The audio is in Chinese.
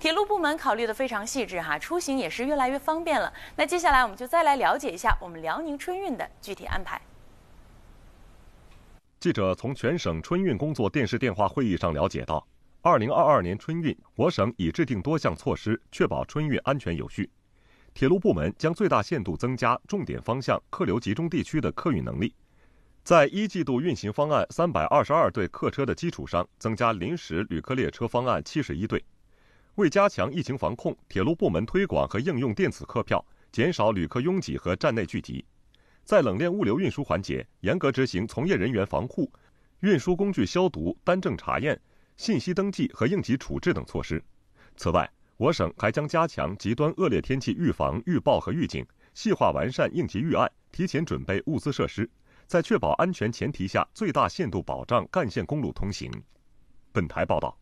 铁路部门考虑的非常细致哈，出行也是越来越方便了。那接下来我们就再来了解一下我们辽宁春运的具体安排。记者从全省春运工作电视电话会议上了解到，二零二二年春运，我省已制定多项措施，确保春运安全有序。铁路部门将最大限度增加重点方向客流集中地区的客运能力，在一季度运行方案三百二十二对客车的基础上，增加临时旅客列车方案七十一对。为加强疫情防控，铁路部门推广和应用电子客票，减少旅客拥挤和站内聚集；在冷链物流运输环节，严格执行从业人员防护、运输工具消毒、单证查验、信息登记和应急处置等措施。此外，我省还将加强极端恶劣天气预防、预报和预警，细化完善应急预案，提前准备物资设施，在确保安全前提下，最大限度保障干线公路通行。本台报道。